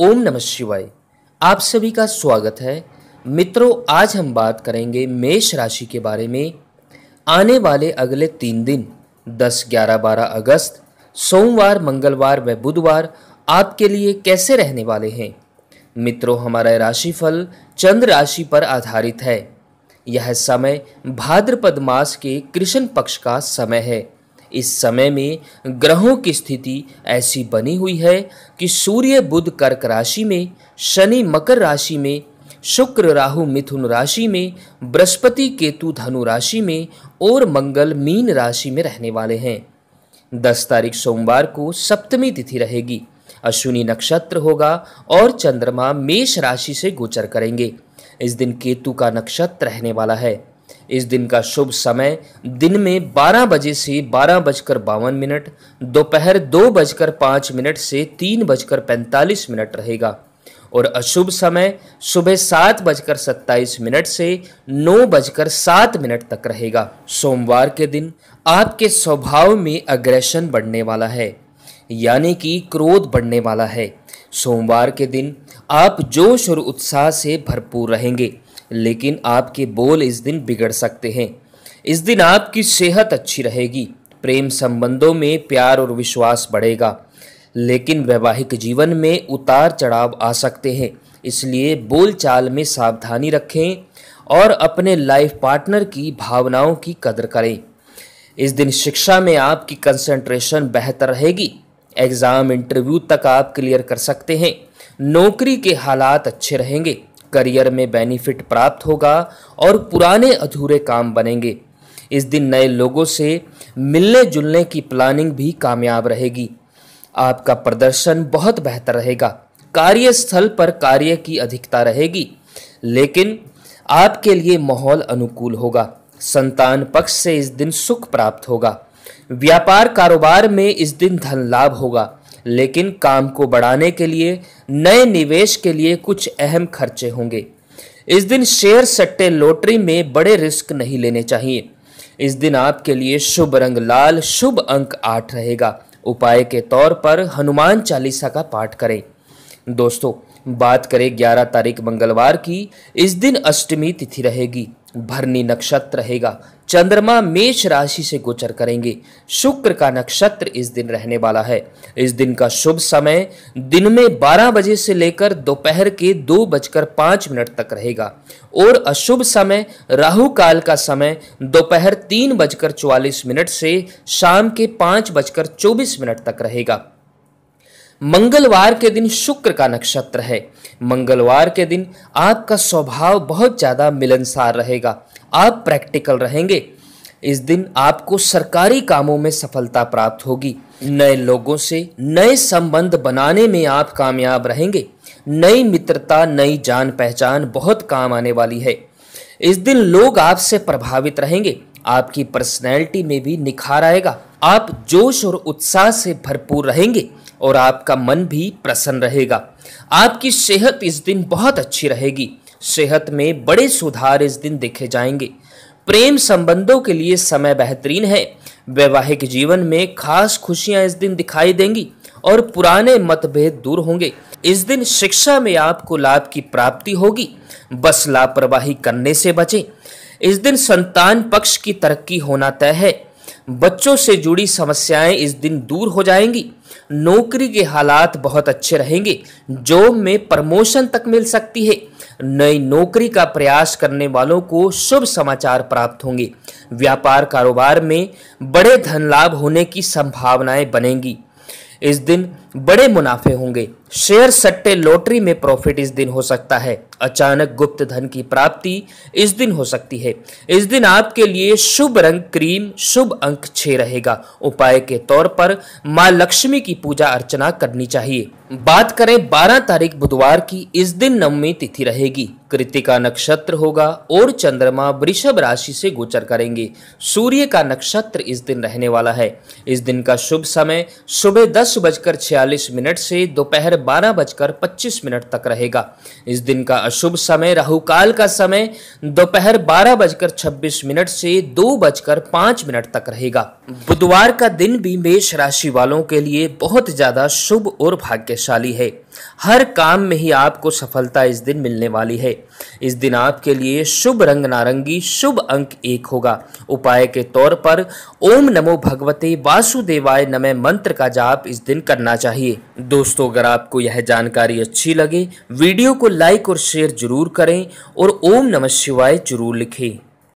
ओम नमः शिवाय आप सभी का स्वागत है मित्रों आज हम बात करेंगे मेष राशि के बारे में आने वाले अगले तीन दिन 10, 11, 12 अगस्त सोमवार मंगलवार व बुधवार आपके लिए कैसे रहने वाले हैं मित्रों हमारा राशिफल चंद्र राशि पर आधारित है यह समय भाद्रपद मास के कृष्ण पक्ष का समय है इस समय में ग्रहों की स्थिति ऐसी बनी हुई है कि सूर्य बुध कर्क राशि में शनि मकर राशि में शुक्र राहु मिथुन राशि में बृहस्पति केतु धनु राशि में और मंगल मीन राशि में रहने वाले हैं दस तारीख सोमवार को सप्तमी तिथि रहेगी अश्विनी नक्षत्र होगा और चंद्रमा मेष राशि से गोचर करेंगे इस दिन केतु का नक्षत्र रहने वाला है इस दिन का शुभ समय दिन में बारह बजे से बारह बजकर बावन मिनट दोपहर दो, दो बजकर पाँच मिनट से तीन बजकर पैंतालीस मिनट रहेगा और अशुभ समय सुबह सात बजकर सत्ताईस मिनट से नौ बजकर सात मिनट तक रहेगा सोमवार के दिन आपके स्वभाव में अग्रेशन बढ़ने वाला है यानी कि क्रोध बढ़ने वाला है सोमवार के दिन आप जोश और उत्साह से भरपूर रहेंगे लेकिन आपके बोल इस दिन बिगड़ सकते हैं इस दिन आपकी सेहत अच्छी रहेगी प्रेम संबंधों में प्यार और विश्वास बढ़ेगा लेकिन वैवाहिक जीवन में उतार चढ़ाव आ सकते हैं इसलिए बोलचाल में सावधानी रखें और अपने लाइफ पार्टनर की भावनाओं की कदर करें इस दिन शिक्षा में आपकी कंसंट्रेशन बेहतर रहेगी एग्ज़ाम इंटरव्यू तक आप क्लियर कर सकते हैं नौकरी के हालात अच्छे रहेंगे करियर में बेनिफिट प्राप्त होगा और पुराने अधूरे काम बनेंगे इस दिन नए लोगों से मिलने जुलने की प्लानिंग भी कामयाब रहेगी आपका प्रदर्शन बहुत बेहतर रहेगा कार्यस्थल पर कार्य की अधिकता रहेगी लेकिन आपके लिए माहौल अनुकूल होगा संतान पक्ष से इस दिन सुख प्राप्त होगा व्यापार कारोबार में इस दिन धन लाभ होगा लेकिन काम को बढ़ाने के लिए नए निवेश के लिए कुछ अहम खर्चे होंगे इस दिन शेयर सट्टे लॉटरी में बड़े रिस्क नहीं लेने चाहिए इस दिन आपके लिए शुभ रंग लाल शुभ अंक आठ रहेगा उपाय के तौर पर हनुमान चालीसा का पाठ करें दोस्तों बात करें 11 तारीख मंगलवार की इस दिन अष्टमी तिथि रहेगी भरनी नक्षत्र रहेगा चंद्रमा मेष राशि से गोचर करेंगे शुक्र का नक्षत्र इस दिन रहने वाला है इस दिन का शुभ समय दिन में 12 बजे से लेकर दोपहर के दो बजकर पांच मिनट तक रहेगा और अशुभ समय राहु काल का समय दोपहर तीन बजकर चौवालीस मिनट से शाम के पाँच बजकर चौबीस मिनट तक रहेगा मंगलवार के दिन शुक्र का नक्षत्र है मंगलवार के दिन आपका स्वभाव बहुत ज़्यादा मिलनसार रहेगा आप प्रैक्टिकल रहेंगे इस दिन आपको सरकारी कामों में सफलता प्राप्त होगी नए लोगों से नए संबंध बनाने में आप कामयाब रहेंगे नई मित्रता नई जान पहचान बहुत काम आने वाली है इस दिन लोग आपसे प्रभावित रहेंगे आपकी पर्सनैलिटी में भी निखार आएगा आप जोश और उत्साह से भरपूर रहेंगे और आपका मन भी प्रसन्न रहेगा आपकी सेहत इस दिन बहुत अच्छी रहेगी सेहत में बड़े सुधार इस दिन देखे जाएंगे प्रेम संबंधों के लिए समय बेहतरीन है वैवाहिक जीवन में खास खुशियां इस दिन दिखाई देंगी और पुराने मतभेद दूर होंगे इस दिन शिक्षा में आपको लाभ की प्राप्ति होगी बस लापरवाही करने से बचें इस दिन संतान पक्ष की तरक्की होना तय है बच्चों से जुड़ी समस्याएं इस दिन दूर हो जाएंगी नौकरी के हालात बहुत अच्छे रहेंगे जॉब में प्रमोशन तक मिल सकती है नई नौकरी का प्रयास करने वालों को शुभ समाचार प्राप्त होंगे व्यापार कारोबार में बड़े धन लाभ होने की संभावनाएं बनेंगी इस दिन बड़े मुनाफे होंगे शेयर सट्टे लॉटरी में प्रॉफिट इस दिन हो सकता है अचानक गुप्त धन की प्राप्ति इस दिन हो सकती है इस दिन आपके लिए शुभ रंग क्रीम शुभ अंक छे रहेगा उपाय के तौर पर माँ लक्ष्मी की पूजा अर्चना करनी चाहिए बात करें 12 तारीख बुधवार की इस दिन नवमी तिथि रहेगी कृतिका नक्षत्र होगा और चंद्रमा वृषभ राशि से गोचर करेंगे सूर्य का नक्षत्र इस दिन रहने वाला है इस दिन का शुभ समय सुबह दस बजकर छियालीस मिनट से दोपहर बारह बजकर पच्चीस मिनट तक रहेगा इस दिन का अशुभ समय राहुकाल का समय दोपहर बारह बजकर छब्बीस मिनट से दो बजकर पांच मिनट तक रहेगा बुधवार का दिन भी मेष राशि वालों के लिए बहुत ज़्यादा शुभ और भाग्यशाली है हर काम में ही आपको सफलता इस दिन मिलने वाली है इस दिन आपके लिए शुभ रंग नारंगी शुभ अंक एक होगा उपाय के तौर पर ओम नमो भगवते वासुदेवाय नमः मंत्र का जाप इस दिन करना चाहिए दोस्तों अगर आपको यह जानकारी अच्छी लगे वीडियो को लाइक और शेयर जरूर करें और ओम नमः शिवाय जरूर लिखें